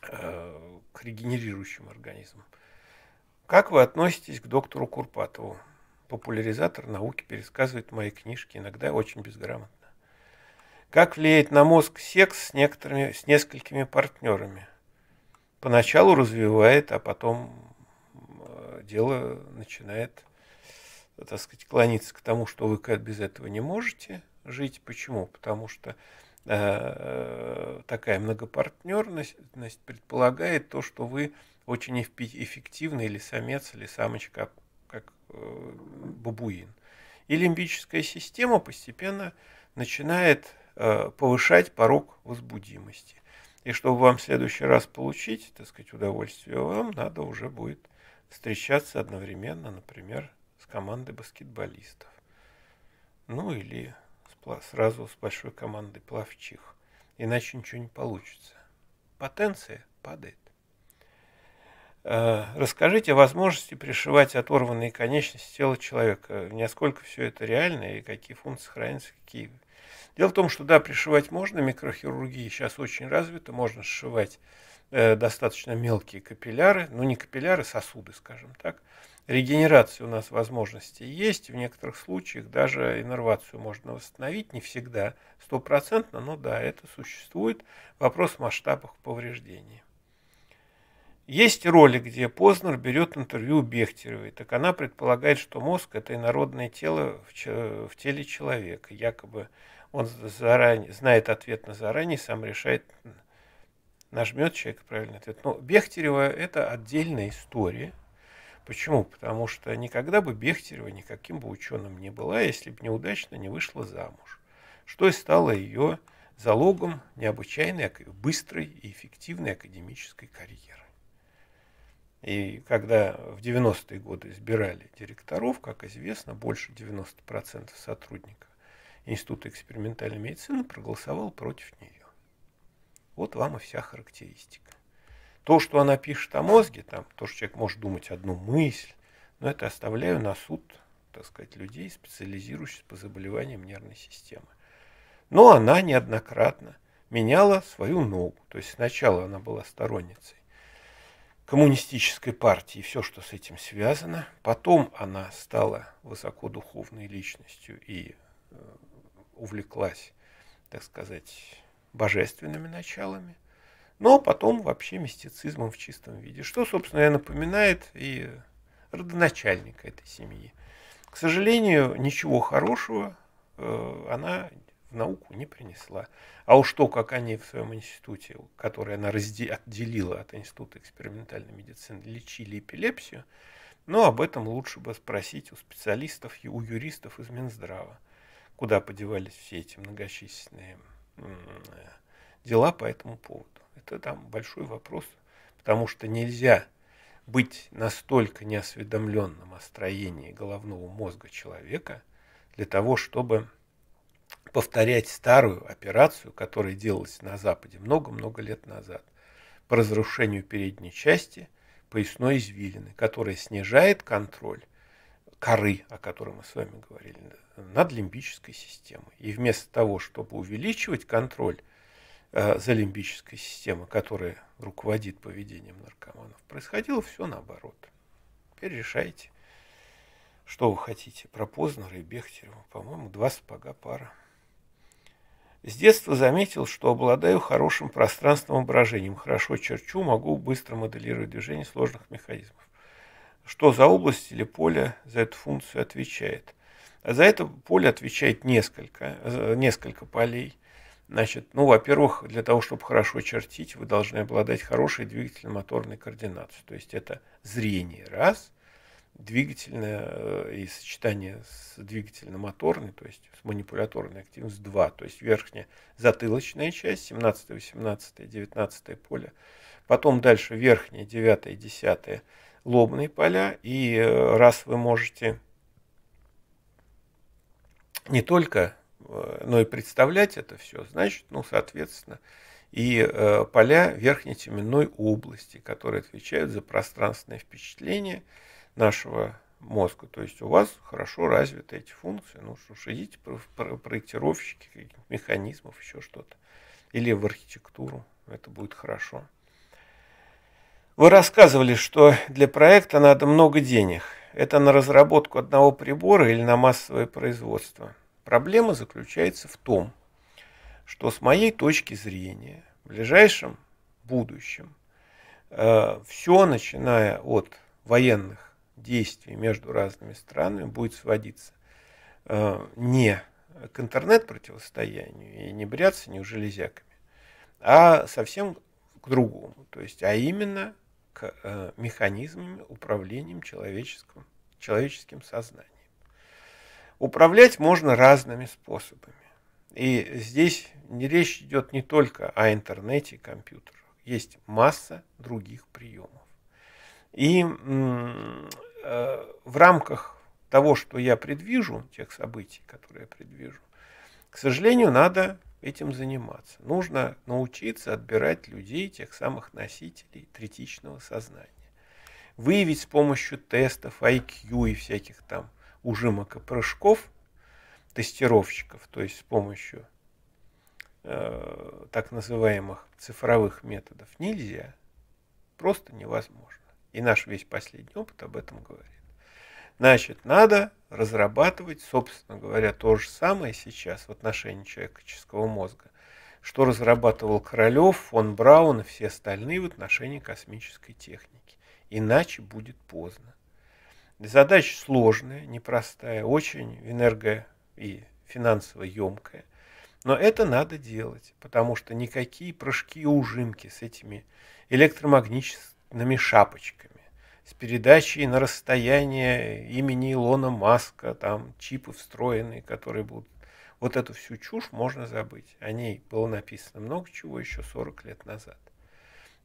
S1: э, к регенерирующим организмам. Как вы относитесь к доктору Курпатову? Популяризатор науки пересказывает мои книжки, иногда очень безграмотно. Как влияет на мозг секс с, некоторыми, с несколькими партнерами? Поначалу развивает, а потом э, дело начинает так сказать, клониться к тому, что вы без этого не можете жить. Почему? Потому что э, такая многопартнерность предполагает то, что вы очень эффективны или самец, или самочка, как э, бабуин. И лимбическая система постепенно начинает э, повышать порог возбудимости. И чтобы вам в следующий раз получить, так сказать, удовольствие, вам надо уже будет встречаться одновременно, например, команды баскетболистов. Ну или сразу с большой командой плавчих. Иначе ничего не получится. Потенция падает. А, расскажите о возможности пришивать оторванные конечности тела человека. Насколько все это реально и какие функции хранятся, какие... Дело в том, что да, пришивать можно, микрохирургия сейчас очень развита, можно сшивать э, достаточно мелкие капилляры, ну не капилляры, сосуды, скажем так, регенерации у нас возможности есть, в некоторых случаях даже иннервацию можно восстановить, не всегда стопроцентно, но да, это существует, вопрос в масштабах повреждений Есть роли где Познер берет интервью Бехтеревой, так она предполагает, что мозг – это инородное тело в теле человека, якобы он заранее, знает ответ на заранее, сам решает, нажмет человек правильный ответ. Но Бехтерева – это отдельная история – Почему? Потому что никогда бы Бехтерева никаким бы ученым не была, если бы неудачно не вышла замуж, что и стало ее залогом необычайной, быстрой и эффективной академической карьеры. И когда в 90-е годы избирали директоров, как известно, больше 90% сотрудников Института экспериментальной медицины проголосовал против нее. Вот вам и вся характеристика. То, что она пишет о мозге, там, то, что человек может думать одну мысль, но это оставляю на суд, так сказать, людей, специализирующихся по заболеваниям нервной системы. Но она неоднократно меняла свою ногу. То есть сначала она была сторонницей коммунистической партии и все, что с этим связано. Потом она стала высокодуховной личностью и э, увлеклась, так сказать, божественными началами – но потом вообще мистицизмом в чистом виде, что, собственно, и напоминает и родоначальника этой семьи. К сожалению, ничего хорошего э, она в науку не принесла. А уж то, как они в своем институте, который она разде- отделила от Института экспериментальной медицины, лечили эпилепсию, но об этом лучше бы спросить у специалистов и у юристов из Минздрава, куда подевались все эти многочисленные дела по этому поводу это там большой вопрос, потому что нельзя быть настолько неосведомленным о строении головного мозга человека для того, чтобы повторять старую операцию, которая делалась на Западе много-много лет назад, по разрушению передней части поясной извилины, которая снижает контроль коры, о которой мы с вами говорили, над лимбической системой. И вместо того, чтобы увеличивать контроль за э, лимбической системы, которая руководит поведением наркоманов, происходило все наоборот. Теперь решайте, что вы хотите, про Познера и Бехтерева. По-моему, два сапога пара. С детства заметил, что обладаю хорошим пространственным воображением, хорошо черчу, могу быстро моделировать движение сложных механизмов. Что за область или поле за эту функцию отвечает? А за это поле отвечает несколько, э, несколько полей – Значит, ну, во-первых, для того, чтобы хорошо чертить, вы должны обладать хорошей двигательно-моторной координацией. То есть это зрение раз, двигательное э, и сочетание с двигательно-моторной, то есть с манипуляторной активностью два, то есть верхняя затылочная часть, 17, 18, 19 поле, потом дальше верхние 9, 10 лобные поля, и э, раз вы можете не только Э, но ну, и представлять это все, значит, ну, соответственно, и э, поля верхнетеменной области, которые отвечают за пространственное впечатление нашего мозга. То есть у вас хорошо развиты эти функции. Ну что ж, идите про, про, проектировщики каких-нибудь механизмов, еще что-то. Или в архитектуру. Это будет хорошо. Вы рассказывали, что для проекта надо много денег. Это на разработку одного прибора или на массовое производство – Проблема заключается в том, что с моей точки зрения в ближайшем будущем э, все, начиная от военных действий между разными странами, будет сводиться э, не к интернет-противостоянию и не бряться, не железяками, а совсем к другому, то есть, а именно к э, механизмам управления человеческим, человеческим сознанием. Управлять можно разными способами. И здесь не речь идет не только о интернете и компьютерах. Есть масса других приемов. И э, в рамках того, что я предвижу, тех событий, которые я предвижу, к сожалению, надо этим заниматься. Нужно научиться отбирать людей, тех самых носителей третичного сознания. Выявить с помощью тестов, IQ и всяких там ужимок и прыжков тестировщиков, то есть с помощью э, так называемых цифровых методов, нельзя. Просто невозможно. И наш весь последний опыт об этом говорит. Значит, надо разрабатывать, собственно говоря, то же самое сейчас в отношении человеческого мозга, что разрабатывал Королев, фон Браун и все остальные в отношении космической техники. Иначе будет поздно. Задача сложная, непростая, очень энерго- и финансово емкая. Но это надо делать, потому что никакие прыжки и ужимки с этими электромагнитными шапочками, с передачей на расстояние имени Илона Маска, там чипы встроенные, которые будут... Вот эту всю чушь можно забыть. О ней было написано много чего еще 40 лет назад.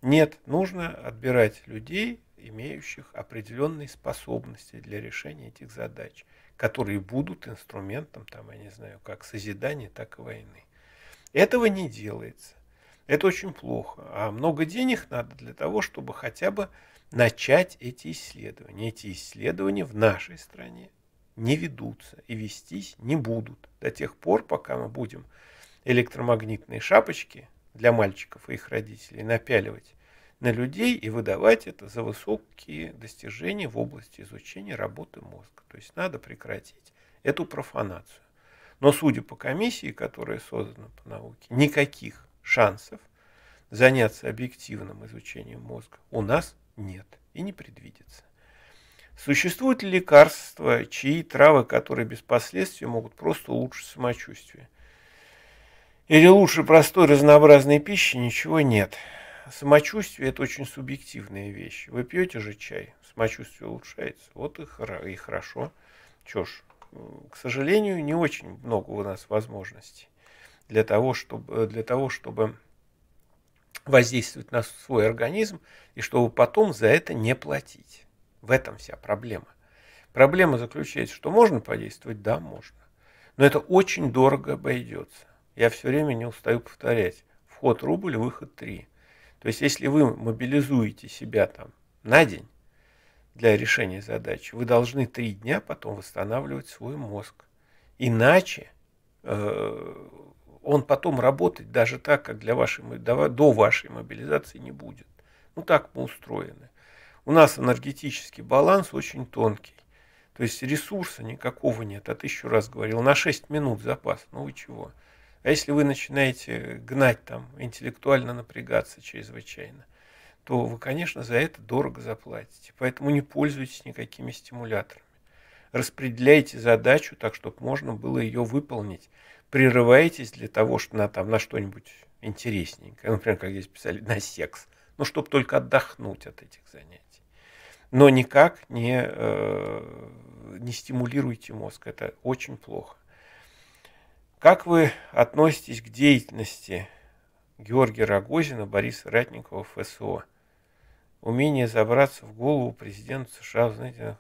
S1: Нет, нужно отбирать людей, имеющих определенные способности для решения этих задач, которые будут инструментом, там, я не знаю, как созидания, так и войны. Этого не делается. Это очень плохо. А много денег надо для того, чтобы хотя бы начать эти исследования. Эти исследования в нашей стране не ведутся и вестись не будут до тех пор, пока мы будем электромагнитные шапочки для мальчиков и их родителей напяливать на людей и выдавать это за высокие достижения в области изучения работы мозга. То есть надо прекратить эту профанацию. Но судя по комиссии, которая создана по науке, никаких шансов заняться объективным изучением мозга у нас нет и не предвидится. Существуют ли лекарства, чаи, травы, которые без последствий могут просто улучшить самочувствие? Или лучше простой разнообразной пищи ничего нет? самочувствие – это очень субъективная вещь. Вы пьете же чай, самочувствие улучшается. Вот и, хоро, и хорошо. Чё ж, к сожалению, не очень много у нас возможностей для того, чтобы, э, для того, чтобы воздействовать на свой организм, и чтобы потом за это не платить. В этом вся проблема. Проблема заключается, что можно подействовать? Да, можно. Но это очень дорого обойдется. Я все время не устаю повторять. Вход рубль, выход 3. То есть, если вы мобилизуете себя там на день для решения задачи, вы должны три дня потом восстанавливать свой мозг. Иначе э, он потом работать даже так, как для вашей, до вашей мобилизации не будет. Ну, так мы устроены. У нас энергетический баланс очень тонкий. То есть ресурса никакого нет. А ты еще раз говорил, на 6 минут запас. Ну вы чего? А если вы начинаете гнать там, интеллектуально напрягаться чрезвычайно, то вы, конечно, за это дорого заплатите. Поэтому не пользуйтесь никакими стимуляторами. Распределяйте задачу так, чтобы можно было ее выполнить. прерывайтесь для того, что на, там, на что-нибудь интересненькое. Например, как здесь писали, на секс. Ну, чтобы только отдохнуть от этих занятий. Но никак не, э, не стимулируйте мозг. Это очень плохо. Как вы относитесь к деятельности Георгия Рогозина, Бориса Ратникова, ФСО? Умение забраться в голову президента США, знаете,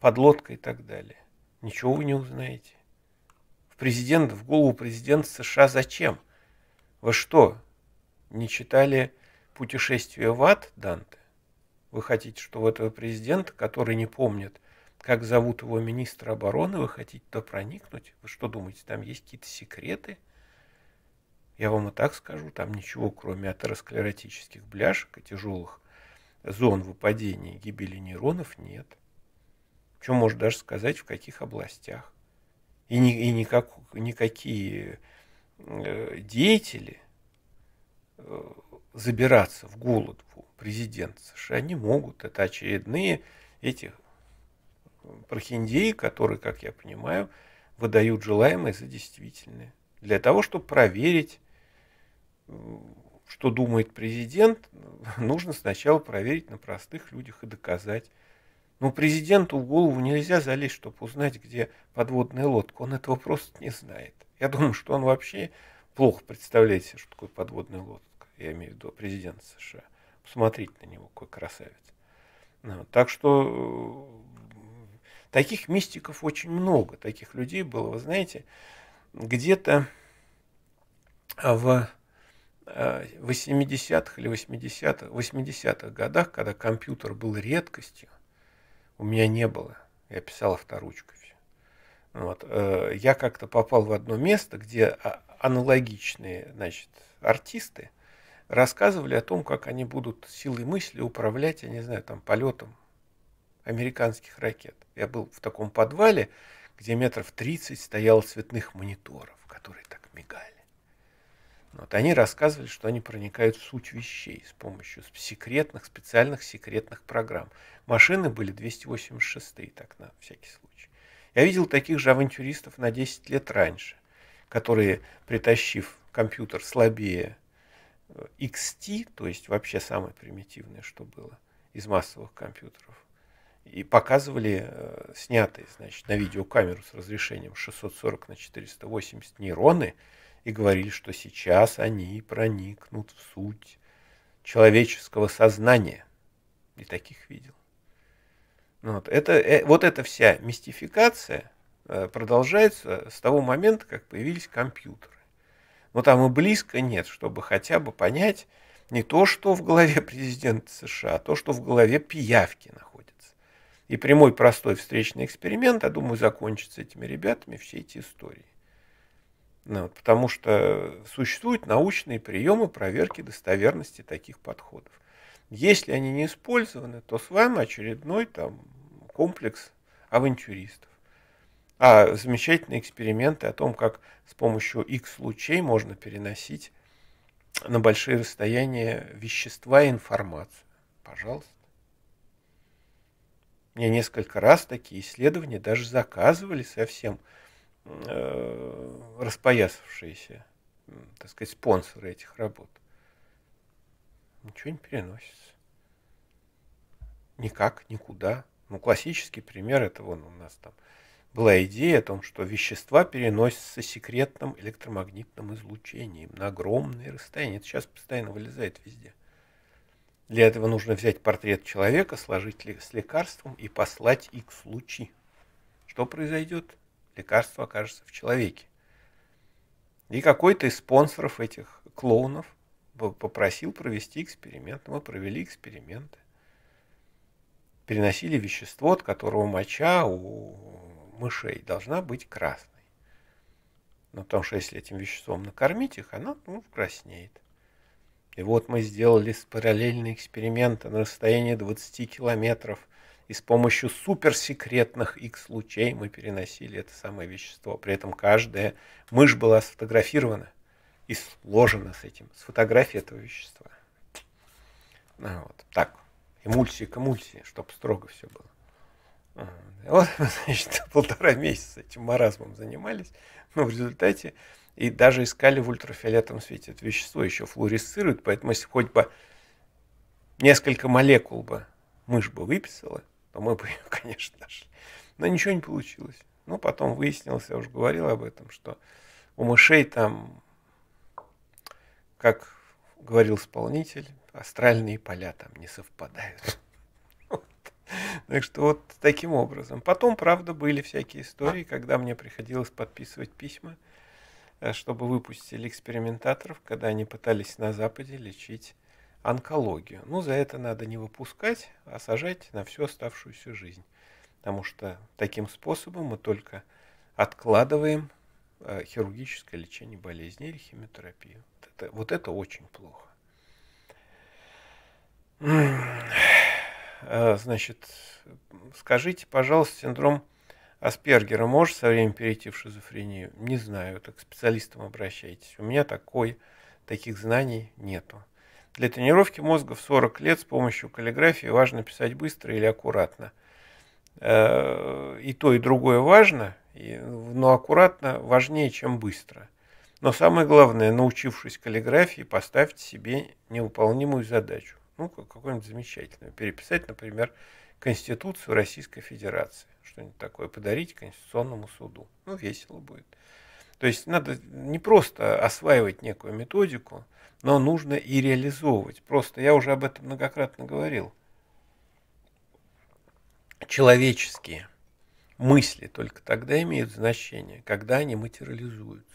S1: подлодка и так далее. Ничего вы не узнаете. В президент, в голову президента США зачем? Вы что, не читали «Путешествие в ад» Данте? Вы хотите, чтобы этого президента, который не помнит как зовут его министра обороны, вы хотите туда проникнуть? Вы что думаете, там есть какие-то секреты? Я вам и так скажу, там ничего, кроме атеросклеротических бляшек и тяжелых зон выпадения и гибели нейронов нет. Чем, можно даже сказать, в каких областях. И, ни, и никак, никакие э, деятели э, забираться в голову президента США не могут. Это очередные эти прохиндеи, которые, как я понимаю, выдают желаемое за действительное. Для того, чтобы проверить, что думает президент, *laughs* нужно сначала проверить на простых людях и доказать. Но ну, президенту в голову нельзя залезть, чтобы узнать, где подводная лодка. Он этого просто не знает. Я думаю, что он вообще плохо представляет себе, что такое подводная лодка. Я имею в виду президента США. Посмотрите на него, какой красавец. Ну, так что Таких мистиков очень много, таких людей было, вы знаете, где-то а, в 80-х а, или 80-х, 80-х годах, когда компьютер был редкостью, у меня не было. Я писал авторучкой все. Вот. Э, я как-то попал в одно место, где а, аналогичные значит, артисты рассказывали о том, как они будут силой мысли управлять, я не знаю, там, полетом американских ракет. Я был в таком подвале, где метров 30 стояло цветных мониторов, которые так мигали. Ну вот они рассказывали, что они проникают в суть вещей с помощью секретных, специальных секретных программ. Машины были 286 так на всякий случай. Я видел таких же авантюристов на 10 лет раньше, которые, притащив компьютер слабее XT, э, то есть вообще самое примитивное, что было из массовых компьютеров, и показывали э, снятые, значит, на видеокамеру с разрешением 640 на 480 нейроны и говорили, что сейчас они проникнут в суть человеческого сознания. И таких видел. Ну вот, это, э, вот эта вся мистификация э, продолжается с того момента, как появились компьютеры. Но там и близко нет, чтобы хотя бы понять не то, что в голове президента США, а то, что в голове пиявки находится и прямой простой встречный эксперимент, я думаю, закончится этими ребятами, все эти истории. Ну, потому что существуют научные приемы проверки достоверности таких подходов. Если они не использованы, то с вами очередной там, комплекс авантюристов. А замечательные эксперименты о том, как с помощью X-лучей можно переносить на большие расстояния вещества и информацию. Пожалуйста. Мне несколько раз такие исследования даже заказывали совсем э, распоясавшиеся, так сказать, спонсоры этих работ. Ничего не переносится. Никак, никуда. Ну, классический пример это вон у нас там была идея о том, что вещества переносятся секретным электромагнитным излучением на огромные расстояния. Это сейчас постоянно вылезает везде. Для этого нужно взять портрет человека, сложить с лекарством и послать их в лучи. Что произойдет? Лекарство окажется в человеке. И какой-то из спонсоров этих клоунов попросил провести эксперимент. Мы провели эксперименты. Переносили вещество, от которого моча у мышей должна быть красной. Но ну, потому что если этим веществом накормить их, она ну, краснеет. И вот мы сделали параллельный эксперимент на расстоянии 20 километров. И с помощью суперсекретных X-лучей мы переносили это самое вещество. При этом каждая мышь была сфотографирована и сложена с этим, с фотографией этого вещества. Ну, вот так. Эмульсия к эмульсии, чтобы строго все было. А, вот, *laughs* значит, *laughs* полтора месяца этим маразмом занимались. Но в результате и даже искали в ультрафиолетовом свете. Это вещество еще флуоресцирует, поэтому если хоть бы несколько молекул бы мышь бы выписала, то мы бы *laughs* ее, конечно, нашли. Но ничего не получилось. Ну, потом выяснилось, я уже говорил об этом, что у мышей там, как говорил исполнитель, астральные поля там не совпадают. *laughs* Так что вот таким образом. Потом, правда, были всякие истории, когда мне приходилось подписывать письма – Э, чтобы выпустили экспериментаторов, когда они пытались на Западе лечить онкологию. Ну, за это надо не выпускать, а сажать на всю оставшуюся жизнь. Потому что таким способом мы только откладываем э, хирургическое лечение болезни или химиотерапию. Вот это, вот это очень плохо. Э, значит, скажите, пожалуйста, синдром Аспергера может со временем перейти в шизофрению? Не знаю, так к специалистам обращайтесь. У меня такой, таких знаний нету. Для тренировки мозга в 40 лет с помощью каллиграфии важно писать быстро или аккуратно. Э, и то, и другое важно, но аккуратно важнее, чем быстро. Но самое главное, научившись каллиграфии, поставьте себе невыполнимую задачу. Ну, какую-нибудь замечательную. Переписать, например, Конституцию Российской Федерации что-нибудь такое подарить Конституционному суду. Ну, весело будет. То есть надо не просто осваивать некую методику, но нужно и реализовывать. Просто я уже об этом многократно говорил. Человеческие мысли только тогда имеют значение, когда они материализуются.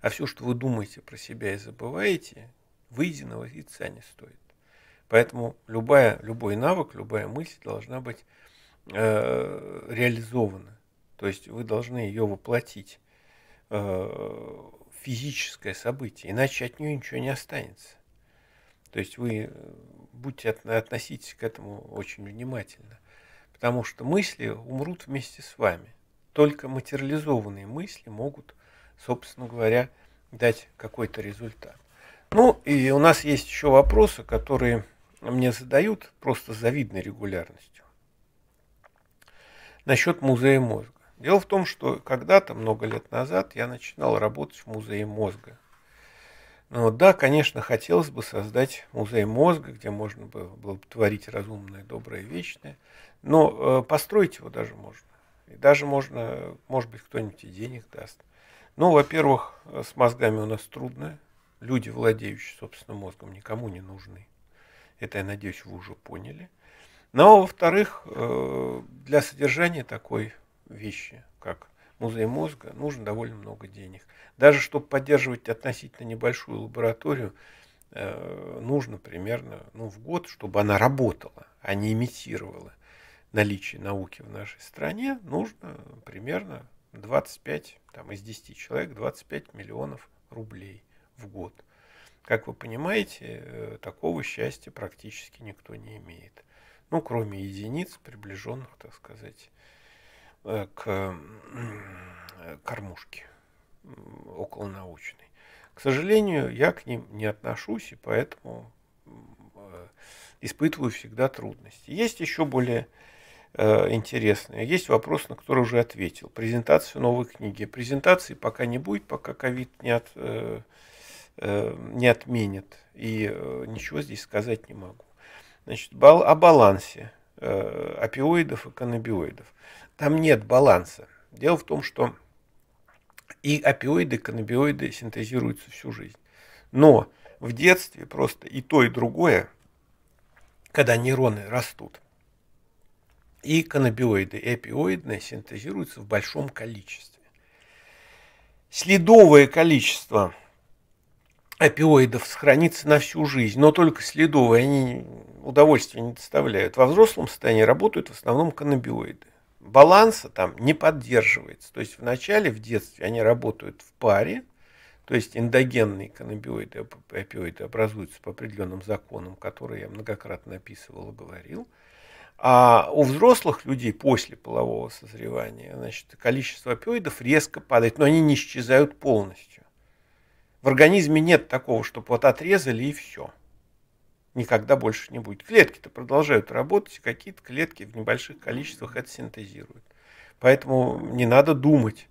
S1: А все, что вы думаете про себя и забываете, выеденного яйца не стоит. Поэтому любая, любой навык, любая мысль должна быть э, реализована. То есть вы должны ее воплотить э, физическое событие, иначе от нее ничего не останется. То есть вы э, будьте от, относитесь к этому очень внимательно, потому что мысли умрут вместе с вами. Только материализованные мысли могут, собственно говоря, дать какой-то результат. Ну и у нас есть еще вопросы, которые мне задают просто завидной регулярностью насчет музея мозга. Дело в том, что когда-то, много лет назад, я начинал работать в музее мозга. Но ну да, конечно, хотелось бы создать музей мозга, где можно было бы творить разумное, доброе, вечное. Но э, построить его даже можно. И даже можно, может быть, кто-нибудь и денег даст. Ну, во-первых, с мозгами у нас трудно. Люди, владеющие собственным мозгом, никому не нужны. Это, я надеюсь, вы уже поняли – но, во-вторых, э, для содержания такой вещи, как музей мозга, нужно довольно много денег. Даже чтобы поддерживать относительно небольшую лабораторию, э, нужно примерно ну, в год, чтобы она работала, а не имитировала наличие науки в нашей стране, нужно примерно 25, там из 10 человек 25 миллионов рублей в год. Как вы понимаете, э, такого счастья практически никто не имеет ну, кроме единиц, приближенных, так сказать, э, к э, кормушке околонаучной. К сожалению, я к ним не отношусь, и поэтому э, испытываю всегда трудности. Есть еще более интересные. Есть вопрос, на который уже ответил. Презентацию новой книги. Презентации пока не будет, пока ковид не, от, не отменит. И ничего здесь сказать не могу. Значит, о балансе э, опиоидов и каннабиоидов. Там нет баланса. Дело в том, что и опиоиды, и каннабиоиды синтезируются всю жизнь. Но в детстве просто и то, и другое, когда нейроны растут, и каннабиоиды, и опиоидные синтезируются в большом количестве. Следовое количество – опиоидов сохранится на всю жизнь, но только следовые, они удовольствия не доставляют. Во взрослом состоянии работают в основном каннабиоиды. Баланса там не поддерживается. То есть в начале, в детстве они работают в паре, то есть эндогенные каннабиоиды, опиоиды образуются по определенным законам, которые я многократно описывал и говорил. А у взрослых людей после полового созревания значит, количество опиоидов резко падает, но они не исчезают полностью. В организме нет такого, чтобы вот отрезали и все. Никогда больше не будет. Клетки-то продолжают работать, и какие-то клетки в небольших количествах это синтезируют. Поэтому не надо думать,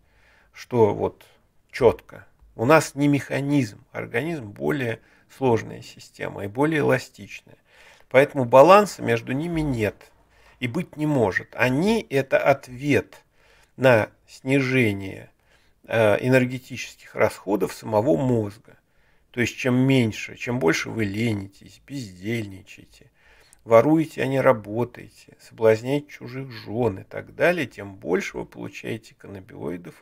S1: что вот четко. У нас не механизм, а организм более сложная система и более эластичная. Поэтому баланса между ними нет и быть не может. Они – это ответ на снижение Э, энергетических расходов самого мозга. То есть чем меньше, чем больше вы ленитесь, бездельничаете, воруете, а не работаете, соблазняете чужих жен и так далее, тем больше вы получаете каннабиоидов,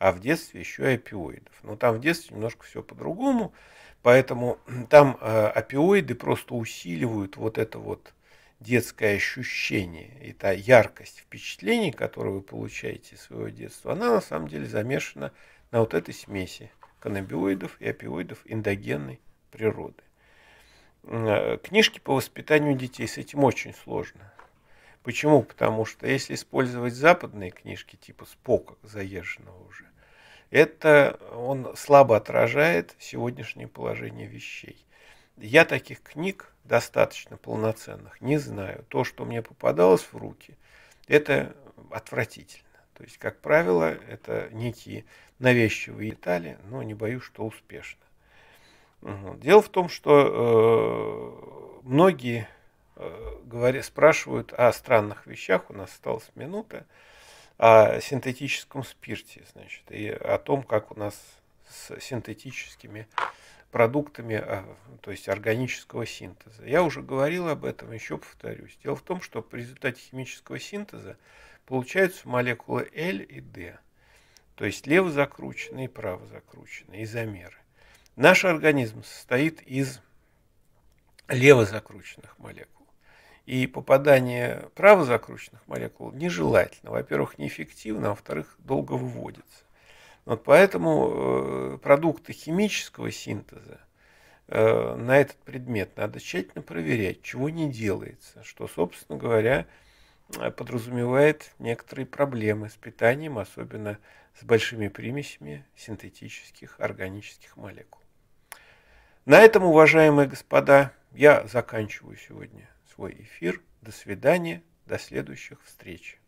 S1: а в детстве еще и опиоидов. Но там в детстве немножко все по-другому, поэтому там э, опиоиды просто усиливают вот это вот детское ощущение и та яркость впечатлений, которые вы получаете из своего детства, она на самом деле замешана на вот этой смеси каннабиоидов и опиоидов эндогенной природы. Э, книжки по воспитанию детей с этим очень сложно. Почему? Потому что если использовать западные книжки типа Спока, заезженного уже, это он слабо отражает сегодняшнее положение вещей. Я таких книг достаточно полноценных, не знаю. То, что мне попадалось в руки, это отвратительно. То есть, как правило, это некие навязчивые детали, но не боюсь, что успешно. Дело в том, что э, многие э, говоря, спрашивают о странных вещах, у нас осталась минута, о синтетическом спирте, значит, и о том, как у нас с синтетическими продуктами а, то есть органического синтеза. Я уже говорил об этом, еще повторюсь. Дело в том, что в результате химического синтеза получаются молекулы L и D. То есть лево закрученные и право закрученные изомеры. Наш организм состоит из лево закрученных молекул. И попадание право закрученных молекул нежелательно. Во-первых, неэффективно, а во-вторых, долго выводится. Вот поэтому э, продукты химического синтеза э, на этот предмет надо тщательно проверять, чего не делается, что, собственно говоря, э, подразумевает некоторые проблемы с питанием, особенно с большими примесями синтетических органических молекул. На этом, уважаемые господа, я заканчиваю сегодня свой эфир. До свидания, до следующих встреч.